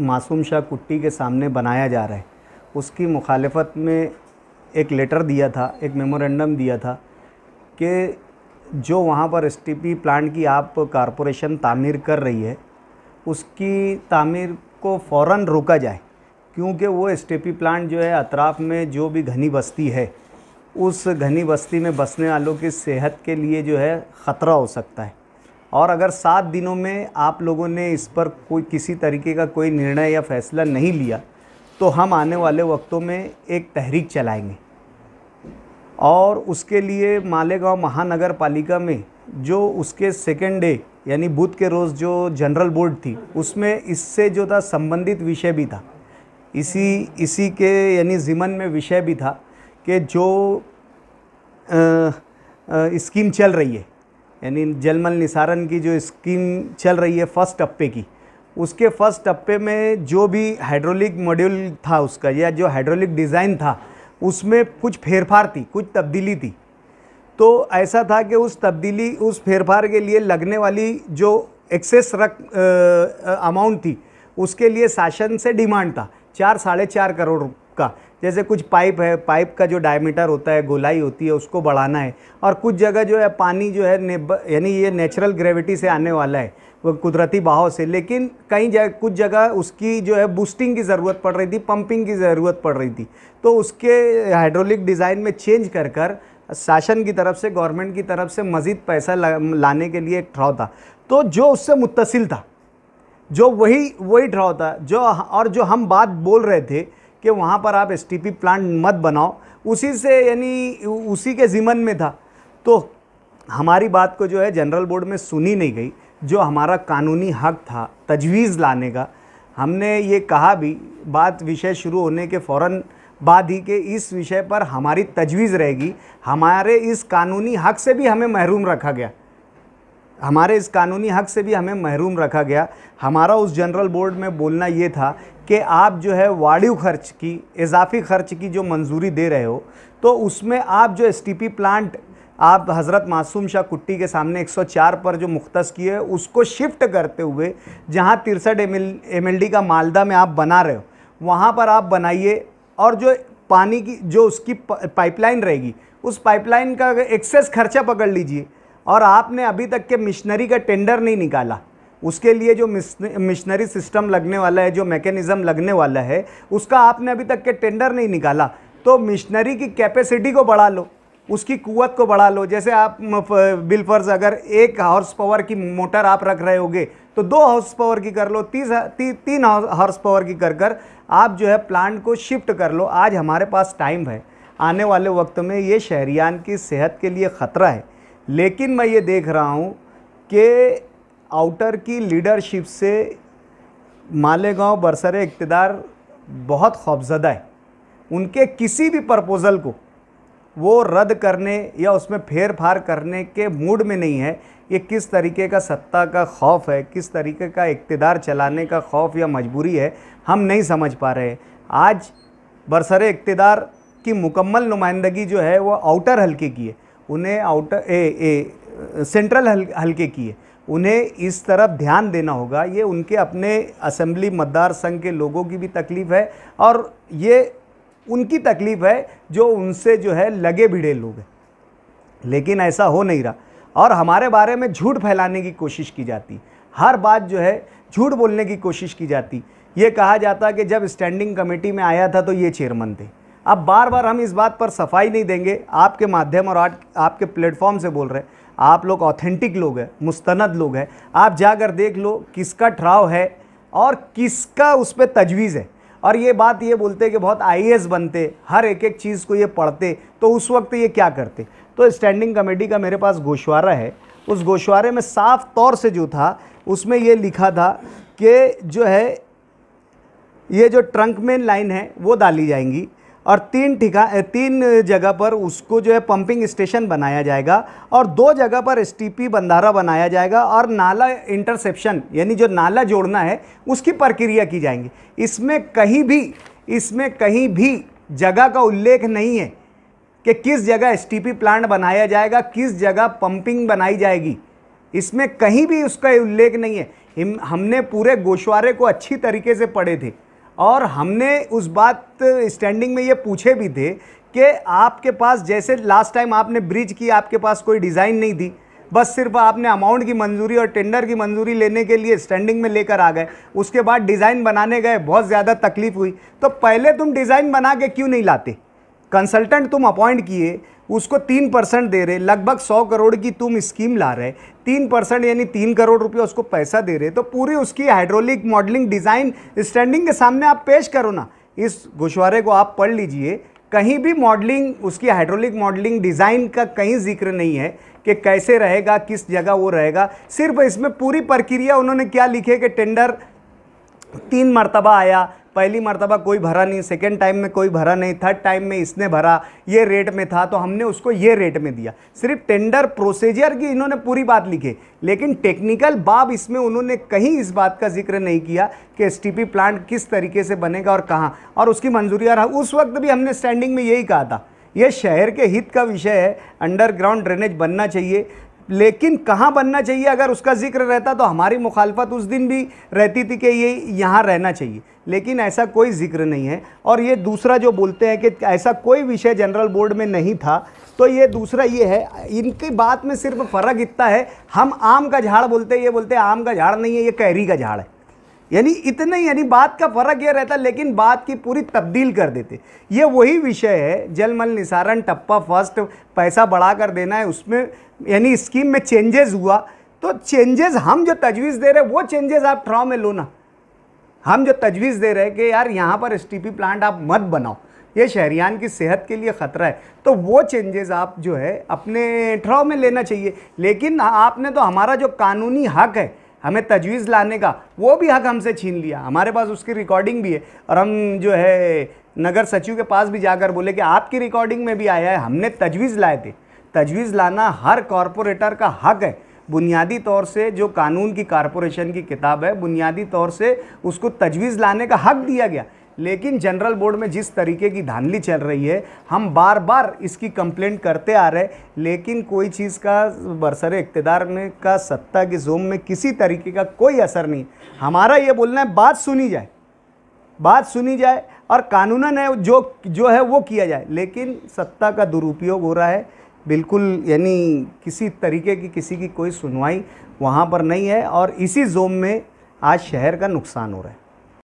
मासूम शाह कुट्टी के सामने बनाया जा रहा है उसकी मुखालफत में एक लेटर दिया था एक मेमोरेंडम दिया था कि जो वहाँ पर एस प्लांट की आप कॉरपोरेशन तामीर कर रही है उसकी तामीर को फ़ौर रोका जाए क्योंकि वो एस प्लांट जो है अतराफ़ में जो भी घनी बस्ती है उस घनी बस्ती में बसने वालों की सेहत के लिए जो है ख़तरा हो सकता है और अगर सात दिनों में आप लोगों ने इस पर कोई किसी तरीके का कोई निर्णय या फैसला नहीं लिया तो हम आने वाले वक्तों में एक तहरीक चलाएंगे और उसके लिए मालेगांव महानगर पालिका में जो उसके सेकेंड डे यानी बुध के रोज़ जो जनरल बोर्ड थी उसमें इससे जो था संबंधित विषय भी था इसी इसी के यानी ज़िमन में विषय भी था कि जो आ, आ, स्कीम चल रही है यानी जलमल निसारण की जो स्कीम चल रही है फर्स्ट टप्पे की उसके फर्स्ट टप्पे में जो भी हाइड्रोलिक मॉड्यूल था उसका या जो हाइड्रोलिक डिज़ाइन था उसमें कुछ फेरफार थी कुछ तब्दीली थी तो ऐसा था कि उस तब्दीली उस फेरफार के लिए लगने वाली जो एक्सेस रक अमाउंट थी उसके लिए शासन से डिमांड था चार साढ़े चार करोड़ का जैसे कुछ पाइप है पाइप का जो डायमीटर होता है गोलाई होती है उसको बढ़ाना है और कुछ जगह जो है पानी जो है यानी ये नेचुरल ग्रेविटी से आने वाला है वो कुदरती बहाव से लेकिन कहीं जगह कुछ जगह उसकी जो है बूस्टिंग की ज़रूरत पड़ रही थी पंपिंग की ज़रूरत पड़ रही थी तो उसके हाइड्रोलिक डिज़ाइन में चेंज कर कर शासन की तरफ से गवर्नमेंट की तरफ से मज़ीद पैसा लाने के लिए एक ठाव था तो जो उससे मुतसिल था जो वही वही ड्राव था जो और जो हम बात बोल रहे थे कि वहाँ पर आप एस प्लांट मत बनाओ उसी से यानी उसी के ज़िमन में था तो हमारी बात को जो है जनरल बोर्ड में सुनी नहीं गई जो हमारा कानूनी हक था तजवीज़ लाने का हमने ये कहा भी बात विषय शुरू होने के फ़ौर बाद ही के इस विषय पर हमारी तजवीज़ रहेगी हमारे इस कानूनी हक से भी हमें महरूम रखा गया हमारे इस कानूनी हक से भी हमें महरूम रखा गया हमारा उस जनरल बोर्ड में बोलना ये था कि आप जो है वाड़ू खर्च की इजाफी खर्च की जो मंजूरी दे रहे हो तो उसमें आप जो एस प्लांट आप हज़रत मासूम शाह कुट्टी के सामने 104 पर जो मुख्त किए उसको शिफ्ट करते हुए जहाँ तिरसठ एम एल का मालदा में आप बना रहे हो वहाँ पर आप बनाइए और जो पानी की जो उसकी पाइपलाइन रहेगी उस पाइपलाइन का एक्सेस खर्चा पकड़ लीजिए और आपने अभी तक के मिशनरी का टेंडर नहीं निकाला उसके लिए जो मिशनरी सिस्टम लगने वाला है जो मैकेनिज़्म लगने वाला है उसका आपने अभी तक के टेंडर नहीं निकाला तो मिशनरी की कैपेसिटी को बढ़ा लो उसकी कुत को बढ़ा लो जैसे आप बिलफर्ज़ अगर एक हॉर्स पावर की मोटर आप रख रहे होगे तो दो हॉर्स पावर की कर लो तीस ती, तीन हॉर्स पावर की कर कर आप जो है प्लांट को शिफ्ट कर लो आज हमारे पास टाइम है आने वाले वक्त में ये शहरियान की सेहत के लिए ख़तरा है लेकिन मैं ये देख रहा हूँ कि आउटर की लीडरशिप से मालेगांव बरसर इकतदार बहुत खौफजदा है उनके किसी भी प्रपोज़ल को वो रद्द करने या उसमें फेर फार करने के मूड में नहीं है ये किस तरीके का सत्ता का खौफ है किस तरीके का इकतदार चलाने का खौफ या मजबूरी है हम नहीं समझ पा रहे आज बरसर इकतदार की मुकम्मल नुमाइंदगी जो है वो आउटर हल्के की है उन्हें आउटर ए, ए सेंट्रल हल, हल्के की है उन्हें इस तरफ ध्यान देना होगा ये उनके अपने असेंबली मतदार संघ के लोगों की भी तकलीफ़ है और ये उनकी तकलीफ़ है जो उनसे जो है लगे भिड़े लोग हैं लेकिन ऐसा हो नहीं रहा और हमारे बारे में झूठ फैलाने की कोशिश की जाती हर बात जो है झूठ बोलने की कोशिश की जाती ये कहा जाता कि जब स्टैंडिंग कमेटी में आया था तो ये चेयरमैन थे अब बार बार हम इस बात पर सफाई नहीं देंगे आपके माध्यम और आर्ट आपके प्लेटफॉर्म से बोल रहे हैं आप लोग ऑथेंटिक लोग हैं मुस्तंद लोग हैं आप जाकर देख लो किसका ठराव है और किसका उस पर तजवीज़ है और ये बात ये बोलते कि बहुत आई बनते हर एक एक चीज़ को ये पढ़ते तो उस वक्त ये क्या करते तो स्टैंडिंग कमेटी का मेरे पास गोशवारा है उस गोशवारे में साफ तौर से जो था उसमें ये लिखा था कि जो है ये जो ट्रंक मेन लाइन है वो डाली जाएंगी और तीन ठिका तीन जगह पर उसको जो है पंपिंग स्टेशन बनाया जाएगा और दो जगह पर एस बंधारा बनाया जाएगा और नाला इंटरसेप्शन यानी जो नाला जोड़ना है उसकी प्रक्रिया की जाएंगी इसमें कहीं भी इसमें कहीं भी जगह का उल्लेख नहीं है कि किस जगह एस प्लांट बनाया जाएगा किस जगह पंपिंग बनाई जाएगी इसमें कहीं भी उसका उल्लेख नहीं है हमने पूरे गोशवारे को अच्छी तरीके से पढ़े थे और हमने उस बात स्टैंडिंग में ये पूछे भी थे कि आपके पास जैसे लास्ट टाइम आपने ब्रिज की आपके पास कोई डिज़ाइन नहीं दी बस सिर्फ आपने अमाउंट की मंजूरी और टेंडर की मंजूरी लेने के लिए स्टैंडिंग में लेकर आ गए उसके बाद डिज़ाइन बनाने गए बहुत ज़्यादा तकलीफ हुई तो पहले तुम डिज़ाइन बना के क्यों नहीं लाते कंसल्टेंट तुम अपॉइंट किए उसको तीन परसेंट दे रहे लगभग सौ करोड़ की तुम स्कीम ला रहे तीन परसेंट यानी तीन करोड़ रुपया उसको पैसा दे रहे तो पूरी उसकी हाइड्रोलिक मॉडलिंग डिज़ाइन स्टैंडिंग के सामने आप पेश करो ना इस गुशवारे को आप पढ़ लीजिए कहीं भी मॉडलिंग उसकी हाइड्रोलिक मॉडलिंग डिज़ाइन का कहीं जिक्र नहीं है कि कैसे रहेगा किस जगह वो रहेगा सिर्फ इसमें पूरी प्रक्रिया उन्होंने क्या लिखे कि टेंडर तीन मरतबा आया पहली मरतबा कोई भरा नहीं सेकेंड टाइम में कोई भरा नहीं थर्ड टाइम में इसने भरा ये रेट में था तो हमने उसको ये रेट में दिया सिर्फ टेंडर प्रोसीजर की इन्होंने पूरी बात लिखी लेकिन टेक्निकल बाब इसमें उन्होंने कहीं इस बात का जिक्र नहीं किया कि एस प्लांट किस तरीके से बनेगा और कहाँ और उसकी मंजूरी और उस वक्त भी हमने स्टैंडिंग में यही कहा था यह शहर के हित का विषय है अंडरग्राउंड ड्रेनेज बनना चाहिए लेकिन कहाँ बनना चाहिए अगर उसका जिक्र रहता तो हमारी मुखालफत उस दिन भी रहती थी कि ये यहाँ रहना चाहिए लेकिन ऐसा कोई जिक्र नहीं है और ये दूसरा जो बोलते हैं कि ऐसा कोई विषय जनरल बोर्ड में नहीं था तो ये दूसरा ये है इनकी बात में सिर्फ फ़र्क इतना है हम आम का झाड़ बोलते हैं ये बोलते हैं आम का झाड़ नहीं है ये कैरी का झाड़ है यानी इतना ही यानी बात का फर्क यह रहता लेकिन बात की पूरी तब्दील कर देते ये वही विषय है जलमल निसारण टप्पा फर्स्ट पैसा बढ़ा कर देना है उसमें यानी स्कीम में चेंजेस हुआ तो चेंजेस हम जो तजवीज़ दे रहे हैं वो चेंजेस आप ट्रॉ में लो ना हम जो तजवीज़ दे रहे हैं कि यार यहाँ पर एस प्लांट आप मत बनाओ ये शहरियान की सेहत के लिए ख़तरा है तो वो चेंजेस आप जो है अपने ट्रॉ में लेना चाहिए लेकिन आपने तो हमारा जो कानूनी हक है हमें तजवीज़ लाने का वो भी हक हमसे छीन लिया हमारे पास उसकी रिकॉर्डिंग भी है और हम जो है नगर सचिव के पास भी जाकर बोले कि आपकी रिकॉर्डिंग में भी आया है हमने तजवीज़ लाए थे तजवीज़ लाना हर कॉरपोरेटर का हक है बुनियादी तौर से जो कानून की कॉरपोरेशन की किताब है बुनियादी तौर से उसको तजवीज़ लाने का हक दिया गया लेकिन जनरल बोर्ड में जिस तरीके की धांधली चल रही है हम बार बार इसकी कंप्लेंट करते आ रहे लेकिन कोई चीज़ का बरसर इकतदार में का सत्ता के जोम में किसी तरीके का कोई असर नहीं हमारा ये बोलना है बात सुनी जाए बात सुनी जाए और कानूनन है जो जो है वो किया जाए लेकिन सत्ता का दुरुपयोग हो रहा है बिल्कुल यानी किसी तरीके की किसी की कोई सुनवाई वहाँ पर नहीं है और इसी जोम में आज शहर का नुकसान हो रहा है